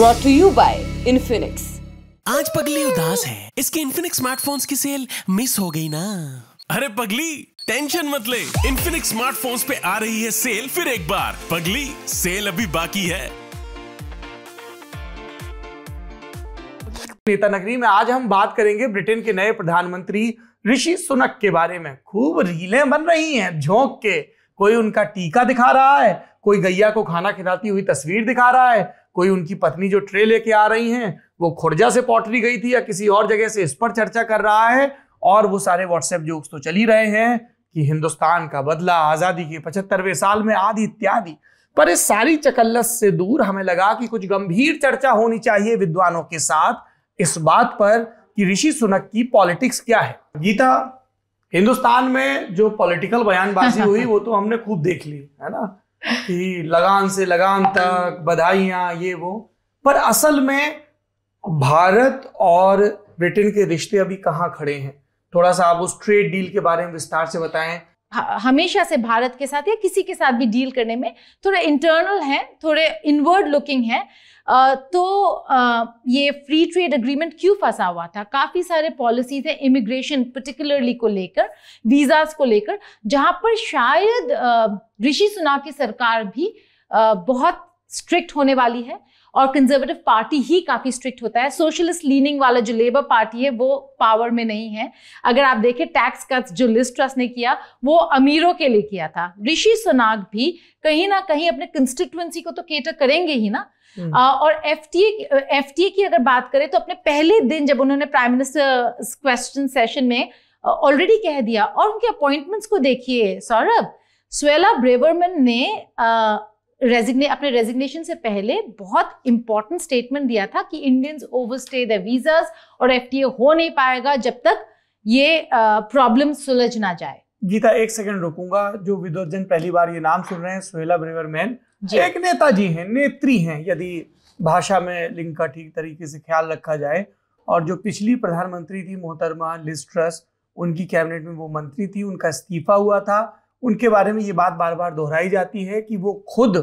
Brought to you by Infinix आज पगली उदास है इसके इन्फिनिक्स स्मार्टफोन्स की सेल मिस हो गई ना अरे पगली टेंशन मत ले इन्फिनिक्स स्मार्टफोन्स पे आ रही है सेल फिर एक बार पगली सेल अभी बाकी है नेता नगरी में आज हम बात करेंगे ब्रिटेन के नए प्रधानमंत्री ऋषि सुनक के बारे में खूब रीलें बन रही हैं झोंक के कोई उनका टीका दिखा रहा है कोई गैया को खाना खिलाती हुई तस्वीर दिखा रहा है कोई उनकी पत्नी जो ट्रे लेके आ रही हैं वो खुर्जा से पॉटरी गई थी या किसी और जगह से इस पर चर्चा कर रहा है और वो सारे व्हाट्सएप जोक्स तो चल ही रहे हैं कि हिंदुस्तान का बदला आज़ादी के पचहत्तरवें साल में आदि इत्यादि पर इस सारी चकल्लस से दूर हमें लगा कि कुछ गंभीर चर्चा होनी चाहिए विद्वानों के साथ इस बात पर कि ऋषि सुनक की पॉलिटिक्स क्या है गीता हिंदुस्तान में जो पॉलिटिकल बयानबाजी हुई वो तो हमने खूब देख ली है ना कि लगान से लगान तक बधाइयाँ ये वो पर असल में भारत और ब्रिटेन के रिश्ते अभी कहाँ खड़े हैं थोड़ा सा आप उस ट्रेड डील के बारे में विस्तार से बताएं हमेशा से भारत के साथ या किसी के साथ भी डील करने में थोड़े इंटरनल हैं थोड़े इनवर्ड लुकिंग हैं तो ये फ्री ट्रेड एग्रीमेंट क्यों फंसा हुआ था काफ़ी सारे पॉलिसीज हैं इमिग्रेशन पर्टिकुलरली को लेकर वीज़ाज को लेकर जहाँ पर शायद ऋषि सुना की सरकार भी बहुत स्ट्रिक्ट होने वाली है और कंजर्वेटिव पार्टी ही काफ़ी स्ट्रिक्ट होता है सोशलिस्ट लीनिंग वाला जो लेबर पार्टी है वो पावर में नहीं है अगर आप देखें टैक्स कट्स जो लिस्ट ट्रस्ट ने किया वो अमीरों के लिए किया था ऋषि सुनाग भी कहीं ना कहीं अपने कंस्टिट्युएंसी को तो केटर करेंगे ही ना हम्म। और एफ टी की अगर बात करें तो अपने पहले दिन जब उन्होंने प्राइम मिनिस्टर क्वेश्चन सेशन में ऑलरेडी कह दिया और उनके अपॉइंटमेंट्स को देखिए सौरभ स्वेला ब्रेवरमैन ने रेजिग्ने अपने रेजिग्नेशन से पहले बहुत इंपॉर्टेंट स्टेटमेंट दिया था कि इंडियंस ओवरस्टे द वीजास और एफटीए हो नहीं पाएगा जब तक ये प्रॉब्लम सुलझ ना जाए गीता एक सेकंड रुकूंगा जो विदोर्जन पहली बार ये नाम सुन रहे हैं सुहेला ब्रेवर मैन एक नेता जी हैं नेत्री हैं यदि भाषा में लिंग का ठीक तरीके से ख्याल रखा जाए और जो पिछली प्रधानमंत्री थी मोहतरमा लिस्ट्रस उनकी कैबिनेट में वो मंत्री थी उनका इस्तीफा हुआ था उनके बारे में ये बात बार बार दोहराई जाती है कि वो खुद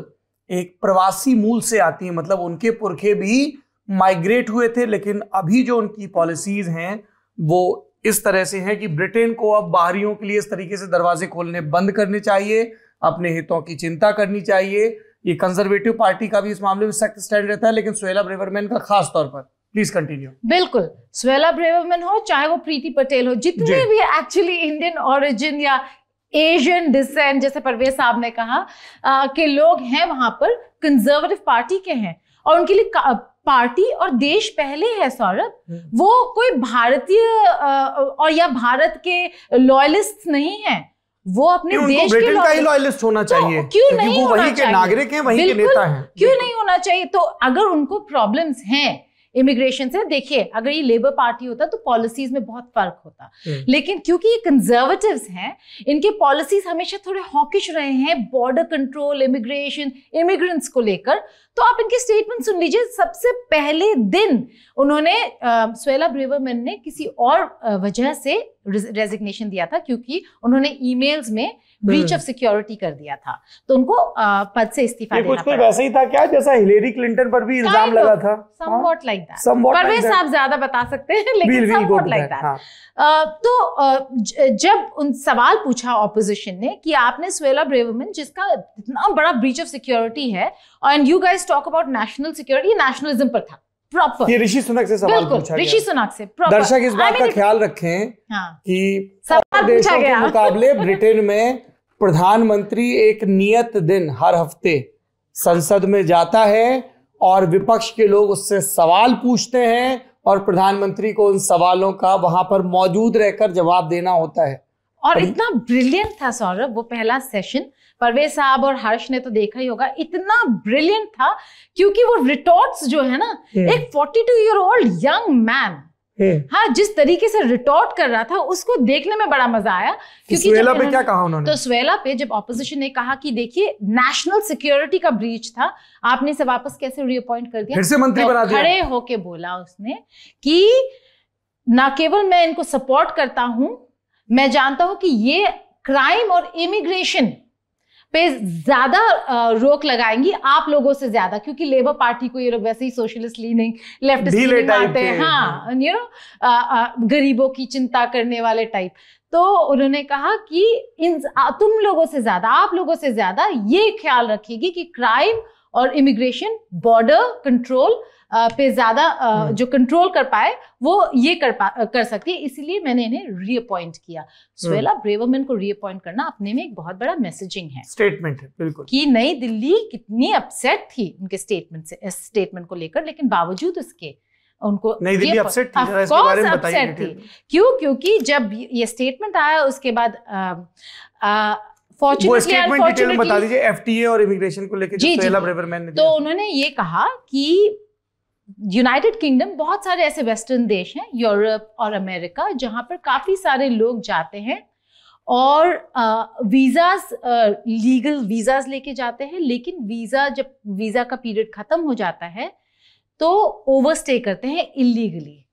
एक प्रवासी मूल से आती है मतलब उनके पुरखे भी माइग्रेट हुए थे लेकिन अभी जो उनकी पॉलिसीज हैं वो इस तरह से हैं कि ब्रिटेन को अब बाहरियों के लिए इस तरीके से दरवाजे खोलने बंद करने चाहिए अपने हितों की चिंता करनी चाहिए ये कंजर्वेटिव पार्टी का भी इस मामले में सख्त स्टैंड रहता है लेकिन सोहेला ब्रेवरमैन का खास तौर पर प्लीज कंटिन्यू बिल्कुल सोहेला ब्रेवरमैन हो चाहे वो प्रीति पटेल हो जितने भी एक्चुअली इंडियन ओरिजिन या एशियन डिसेंट जैसे परवेज साहब ने कहा आ, के लोग हैं वहां पर कंजर्वेटिव पार्टी के हैं और उनके लिए पार्टी और देश पहले है सौरभ हम्म। वो कोई भारतीय और या भारत के लॉयलिस्ट नहीं है वो अपने देश के का ही लॉयलिस्ट होना तो चाहिए क्यों नहीं वो वही के नागरिक हैं वही के नेता हैं क्यों नहीं होना चाहिए तो अगर उनको प्रॉब्लम्स हैं इमिग्रेशन से देखिए अगर ये लेबर पार्टी होता तो पॉलिसीज में बहुत फर्क होता हम्म। लेकिन क्योंकि ये कंजर्वेटिव हैं इनके पॉलिसीज हमेशा थोड़े हॉकिश रहे हैं बॉर्डर कंट्रोल इमिग्रेशन इमिग्रेंट्स को लेकर तो आप इनके स्टेटमेंट सुन लीजिए सबसे पहले दिन उन्होंने स्वेला ब्रेवरमैन ने किसी और वजह से रेजिग्नेशन दिया था क्योंकि उन्होंने ईमेल्स में ब्रीच ऑफ सिक्योरिटी कर दिया था तो उनको पद से इस्तीफा देना पड़ा वैसे ही था क्या जैसा हिलेरी क्लिंटन पर भी इल्जाम लगा था समवॉट लाइक दैट परवेज साहब ज्यादा बता सकते हैं लेकिन समवॉट लाइक दैट तो जब उन सवाल पूछा ऑपोजिशन ने कि आपने स्वेला ब्रेवमन जिसका इतना बड़ा ब्रीच ऑफ सिक्योरिटी है and you guys talk about national security nationalism पर था प्रॉपर ये ऋषि सुनक से सवाल पूछा ऋषि सुनक से प्रॉपर दर्शक इस बात I mean, का ख्याल रखें हाँ, कि देशों के मुकाबले ब्रिटेन में प्रधानमंत्री एक नियत दिन हर हफ्ते संसद में जाता है और विपक्ष के लोग उससे सवाल पूछते हैं और प्रधानमंत्री को उन सवालों का वहां पर मौजूद रहकर जवाब देना होता है और इतना ब्रिलियंट था सौरभ वो पहला सेशन परवेज साहब और हर्ष ने तो देखा ही होगा इतना ब्रिलियंट था क्योंकि वो रिटॉर्ट्स जो है ना एक 42 ईयर ओल्ड यंग मैन हाँ जिस तरीके से रिटॉर्ट कर रहा था उसको देखने में बड़ा मजा आया क्योंकि पे पे क्या कहा उन्होंने तो स्वेला पे जब ऑपोजिशन ने कहा कि देखिए नेशनल सिक्योरिटी का ब्रीच था आपने इसे वापस कैसे रीअपॉइंट कर दिया फिर से मंत्री तो बना दिया खड़े होके बोला उसने कि ना केवल मैं इनको सपोर्ट करता हूं मैं जानता हूं कि ये क्राइम और इमिग्रेशन पे ज्यादा रोक लगाएंगी आप लोगों से ज्यादा क्योंकि लेबर पार्टी को ये लोग वैसे ही सोशलिस्ट लीनिंग लेफ्ट लीनिंग आते हैं हाँ यू नो गरीबों की चिंता करने वाले टाइप तो उन्होंने कहा कि इन तुम लोगों से ज्यादा आप लोगों से ज्यादा ये ख्याल रखेगी कि क्राइम और इमिग्रेशन बॉर्डर कंट्रोल पे ज़्यादा हम्म। जो कंट्रोल कर पाए वो ये कर पा कर सकती है इसीलिए मैंने इन्हें रीअपॉइंट किया हम्म। स्वेला ब्रेवरमैन को रीअपॉइंट करना अपने में एक बहुत बड़ा मैसेजिंग है स्टेटमेंट है बिल्कुल कि नई दिल्ली कितनी अपसेट थी उनके स्टेटमेंट से इस स्टेटमेंट को लेकर लेकिन बावजूद उसके उनको नहीं दिल्ली अपसेट थी इसके बारे में बताइए थी क्यों क्योंकि जब ये स्टेटमेंट आया उसके बाद फॉर्चुनेटली बता दीजिए एफटीए और इमिग्रेशन को लेकर जी, जी, तो उन्होंने ये कहा कि यूनाइटेड किंगडम बहुत सारे ऐसे वेस्टर्न देश हैं यूरोप और अमेरिका जहाँ पर काफ़ी सारे लोग जाते हैं और वीज़ाज लीगल वीज़ाज लेके जाते हैं लेकिन वीज़ा जब वीज़ा का पीरियड ख़त्म हो जाता है तो ओवरस्टे करते हैं इलीगली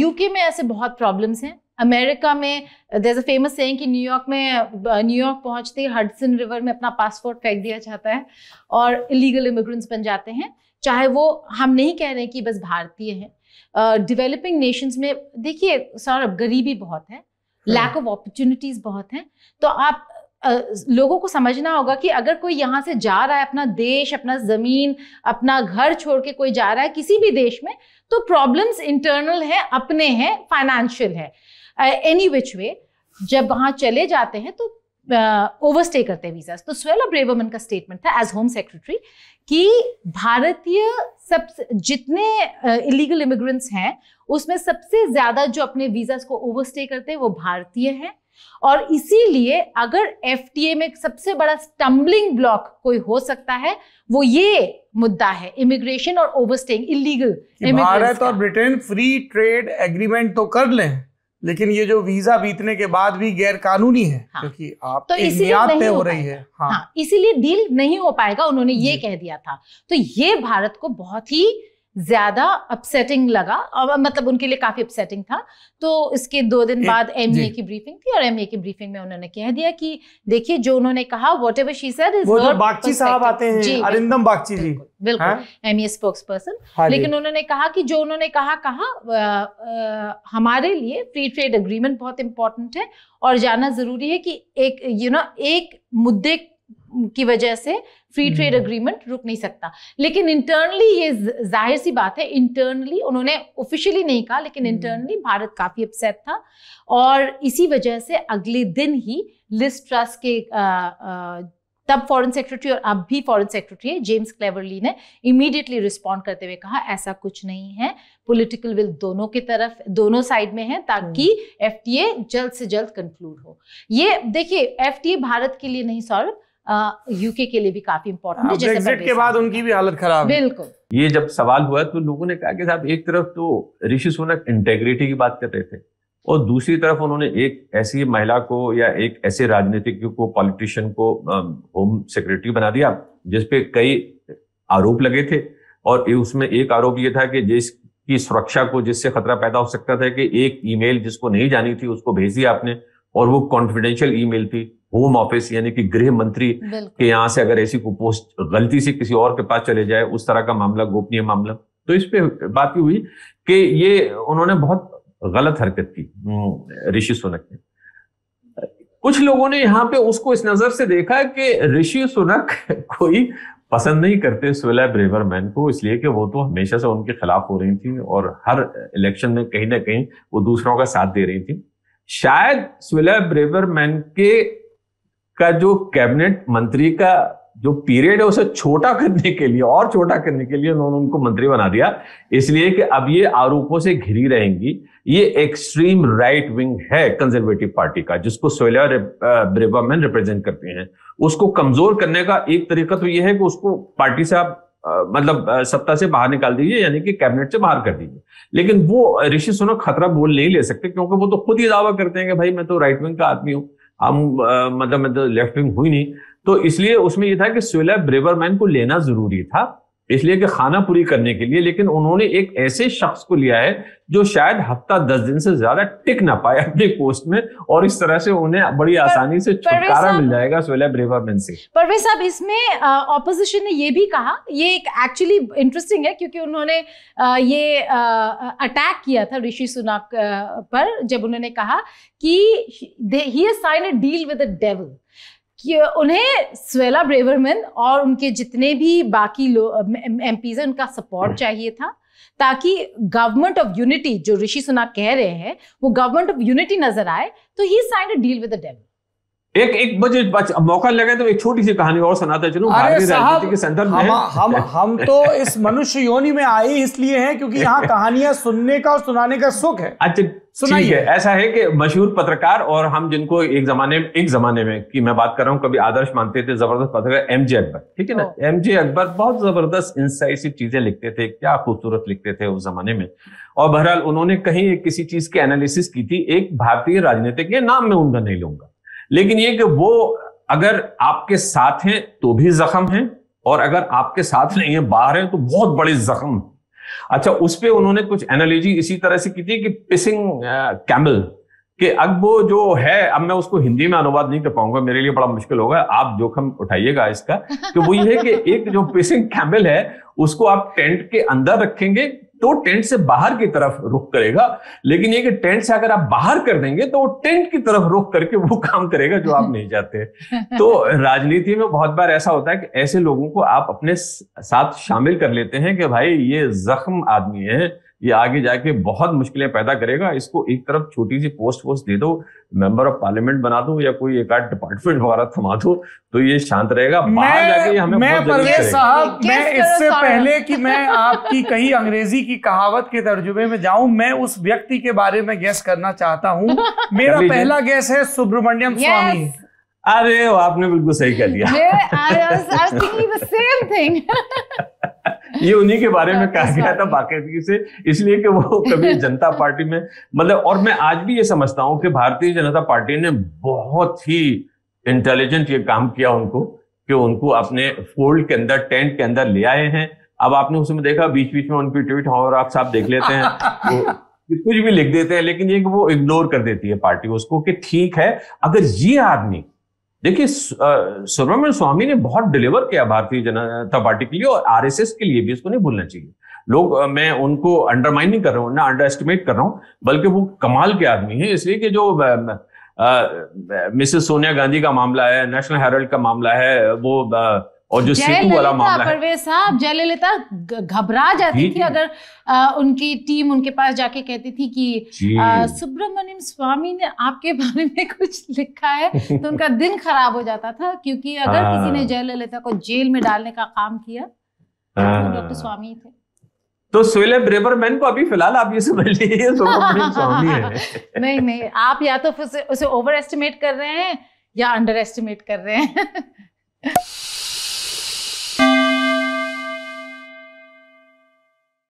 यूके में ऐसे बहुत प्रॉब्लम्स हैं अमेरिका में देर अ फेमस सेइंग कि न्यूयॉर्क में न्यूयॉर्क पहुंचते ही हडसन रिवर में अपना पासपोर्ट फेंक दिया जाता है और इलीगल इमिग्रेंट्स बन जाते हैं चाहे वो हम नहीं कह रहे कि बस भारतीय हैं डेवलपिंग नेशंस में देखिए सर गरीबी बहुत है लैक ऑफ अपॉर्चुनिटीज़ बहुत हैं तो आप लोगों को समझना होगा कि अगर कोई यहाँ से जा रहा है अपना देश अपना ज़मीन अपना घर छोड़ के कोई जा रहा है किसी भी देश में तो प्रॉब्लम्स इंटरनल है अपने हैं फाइनेंशियल है एनी विच वे जब वहां चले जाते हैं तो ओवरस्टे uh, करते हैं वीजा तो स्वेल ब्रेवरमन का स्टेटमेंट था एज होम सेक्रेटरी कि भारतीय सब जितने इलीगल uh, इमिग्रेंट्स हैं उसमें सबसे ज़्यादा जो अपने वीज़ा को ओवरस्टे करते हैं वो भारतीय हैं और इसीलिए अगर एफ में सबसे बड़ा स्टम्बलिंग ब्लॉक कोई हो सकता है वो ये मुद्दा है इमिग्रेशन और ओवरस्टेइंग इलीगल भारत और ब्रिटेन फ्री ट्रेड एग्रीमेंट तो कर लें लेकिन ये जो वीजा बीतने के बाद भी गैर कानूनी है हाँ। क्योंकि आप तो इसीलिए हो रही है हाँ, हाँ इसीलिए डील नहीं हो पाएगा उन्होंने ये कह दिया था तो ये भारत को बहुत ही ज्यादा अपसेटिंग लगा और मतलब उनके लिए काफी अपसेटिंग था तो इसके दो दिन बाद एमए की ब्रीफिंग थी और एमए की ब्रीफिंग में उन्होंने कह दिया कि देखिए जो उन्होंने कहा whatever she sir is Bagchi साहब आते हैं जी अरिंदम बागची जी बिल्कुल एमए स्पोक्स पर्सन लेकिन उन्होंने कहा कि जो उन्होंने कहा कहा हमारे लिए फ्री ट्रेड अग्रीमेंट बहुत इंपॉर्टेंट है और जाना जरूरी है कि एक यू नो एक मुद्दे की वजह से फ्री ट्रेड अग्रीमेंट रुक नहीं सकता लेकिन इंटरनली ये जाहिर सी बात है इंटरनली उन्होंने ऑफिशियली नहीं कहा लेकिन इंटरनली hmm. भारत काफ़ी अपसेट था और इसी वजह से अगले दिन ही लिस्ट ट्रस्ट के आ, आ, तब फॉरेन सेक्रेटरी और अब भी फॉरेन सेक्रेटरी है जेम्स क्लेवरली ने इमीडिएटली रिस्पॉन्ड करते हुए कहा ऐसा कुछ नहीं है पॉलिटिकल विल दोनों की तरफ दोनों साइड में है ताकि एफ hmm. जल्द से जल्द कंक्लूड हो ये देखिए एफ भारत के लिए नहीं सॉल्व यूके के लिए भी काफी इम्पोर्टेंट है जैसे के बाद उनकी भी हालत खराब है बिल्कुल ये जब सवाल हुआ तो लोगों ने कहा कि साहब एक तरफ तो ऋषि सुनक इंटेग्रिटी की बात कर रहे थे और दूसरी तरफ उन्होंने एक ऐसी महिला को या एक ऐसे राजनीतिज्ञ को पॉलिटिशियन को होम सेक्रेटरी बना दिया जिसपे कई आरोप लगे थे और उसमें एक आरोप ये था कि जिसकी सुरक्षा को जिससे खतरा पैदा हो सकता था कि एक ईमेल जिसको नहीं जानी थी उसको भेज दिया आपने और वो कॉन्फिडेंशियल ईमेल थी होम ऑफिस यानी कि गृह मंत्री के यहाँ से अगर ऐसी पोस्ट गलती से किसी और के पास चले जाए उस तरह का मामला गोपनीय मामला तो इस पे बात हुई कि ये उन्होंने बहुत गलत हरकत की हम्म, ऋषि सुनक ने कुछ लोगों ने यहाँ पे उसको इस नजर से देखा कि ऋषि सुनक कोई पसंद नहीं करते ब्रेवर मैन को इसलिए कि वो तो हमेशा से उनके खिलाफ हो रही थी और हर इलेक्शन में कहीं ना कहीं वो दूसरों का साथ दे रही थी शायद सुलह ब्रेवरमैन के का जो कैबिनेट मंत्री का जो पीरियड है उसे छोटा करने के लिए और छोटा करने के लिए उन्होंने उनको मंत्री बना दिया इसलिए कि अब ये आरोपों से घिरी रहेंगी ये एक्सट्रीम राइट विंग है कंजर्वेटिव पार्टी का जिसको सोयला ब्रेवरमैन रिप्रेजेंट करते हैं उसको कमजोर करने का एक तरीका तो ये है कि उसको पार्टी से आप मतलब सत्ता से बाहर निकाल दीजिए यानी कि कैबिनेट से बाहर कर दीजिए लेकिन वो ऋषि सुनक खतरा बोल नहीं ले सकते क्योंकि वो तो खुद ही दावा करते हैं कि भाई मैं तो राइट विंग का आदमी हूं हम मतलब मैं तो लेफ्ट विंग हुई नहीं तो इसलिए उसमें ये था कि स्वेला ब्रेवरमैन को लेना जरूरी था इसलिए कि खाना पूरी करने के लिए लेकिन उन्होंने एक ऐसे शख्स को लिया है जो शायद हफ्ता दस दिन से ज्यादा टिक ना पाए अपने पोस्ट में और इस तरह से उन्हें बड़ी आसानी से छुटकारा मिल जाएगा सोहेला ब्रेवरमैन से परवेज साहब इसमें ऑपोजिशन ने ये भी कहा ये एक एक्चुअली इंटरेस्टिंग है क्योंकि उन्होंने आ, ये अटैक किया था ऋषि सुनाक पर जब उन्होंने कहा कि he sign a deal with devil कि उन्हें स्वेला ब्रेवरमैन और उनके जितने भी बाकी एम पीज हैं उनका सपोर्ट hmm. चाहिए था ताकि गवर्नमेंट ऑफ यूनिटी जो ऋषि सुनाक कह रहे हैं वो गवर्नमेंट ऑफ यूनिटी नजर आए तो he sign a deal with the devil एक एक मुझे मौका लगे तो एक छोटी सी कहानी और सुनाते चलो के संदर्भ में हम हम हम तो इस मनुष्य योनि में आए इसलिए हैं क्योंकि यहाँ कहानियां सुनने का और सुनाने का सुख है अच्छा सुनाइए ऐसा है कि मशहूर पत्रकार और हम जिनको एक जमाने में एक जमाने में कि मैं बात कर रहा हूँ कभी आदर्श मानते थे जबरदस्त पत्रकार एम जे अकबर ठीक है ना एम जे अकबर बहुत जबरदस्त इंसाइसिव चीजें लिखते थे क्या खूबसूरत लिखते थे उस जमाने में और बहरहाल उन्होंने कहीं किसी चीज की एनालिसिस की थी एक भारतीय राजनीतिक नाम में उनका नहीं लूंगा लेकिन ये कि वो अगर आपके साथ हैं तो भी जख्म है और अगर आपके साथ नहीं है बाहर है तो बहुत बड़े जख्म अच्छा उस पर उन्होंने कुछ एनालॉजी इसी तरह से की थी कि पिसिंग कैमल uh, कि अब वो जो है अब मैं उसको हिंदी में अनुवाद नहीं कर पाऊंगा मेरे लिए बड़ा मुश्किल होगा आप जोखम उठाइएगा इसका कि वो ये है कि एक जो पेसिंग कैमल है उसको आप टेंट के अंदर रखेंगे तो टेंट से बाहर की तरफ रुख करेगा लेकिन ये कि टेंट से अगर आप बाहर कर देंगे तो वो टेंट की तरफ रुख करके वो काम करेगा जो आप नहीं चाहते तो राजनीति में बहुत बार ऐसा होता है कि ऐसे लोगों को आप अपने साथ शामिल कर लेते हैं कि भाई ये जख्म आदमी है ये आगे जाके बहुत मुश्किलें पैदा करेगा इसको एक तरफ छोटी सी पोस्ट वोस्ट दे दो मेंबर ऑफ पार्लियामेंट बना दो या कोई एक आध डिपार्टमेंट वगैरह थमा दो तो ये शांत रहेगा मैं, जाके हमें मैं परवेज साहब मैं इससे पहले कि मैं आपकी कहीं अंग्रेजी की कहावत के तर्जुबे में जाऊं मैं उस व्यक्ति के बारे में गैस करना चाहता हूं मेरा पहला गैस है सुब्रमण्यम स्वामी अरे आपने बिल्कुल सही कह दिया ये उन्हीं के बारे में कहा गया था बाकायदगी से इसलिए कि वो कभी जनता पार्टी में मतलब और मैं आज भी ये समझता हूँ कि भारतीय जनता पार्टी ने बहुत ही इंटेलिजेंट ये काम किया उनको कि उनको अपने फोल्ड के अंदर टेंट के अंदर ले आए हैं अब आपने उसमें देखा बीच बीच में उनकी ट्वीट हाँ, और आप साहब देख लेते हैं कुछ भी लिख देते हैं लेकिन ये वो इग्नोर कर देती है पार्टी उसको कि ठीक है अगर ये आदमी देखिए सुब्रमण्य स्वामी ने बहुत डिलीवर किया भारतीय जनता पार्टी के लिए और आरएसएस के लिए भी इसको नहीं भूलना चाहिए लोग मैं उनको अंडरमाइन नहीं कर रहा हूँ ना अंडर एस्टिमेट कर रहा हूँ बल्कि वो कमाल के आदमी है इसलिए कि जो मिसेस सोनिया गांधी का मामला है नेशनल हेराल्ड का मामला है वो आ, और जो सेतु वाला मामला परवेज साहब जयललिता घबरा जाती थी अगर आ, उनकी टीम उनके पास जाके कहती थी कि सुब्रमण्यम स्वामी ने आपके बारे में कुछ लिखा है तो उनका दिन खराब हो जाता था क्योंकि अगर आ, हाँ। किसी ने जयललिता को जेल में डालने का काम किया तो हाँ। डॉक्टर स्वामी थे तो सुलेब रिवरमैन को अभी फिलहाल आप ये समझ लीजिए स्वामी है नहीं नहीं आप या तो उसे ओवर एस्टिमेट कर रहे हैं या अंडर एस्टिमेट कर रहे हैं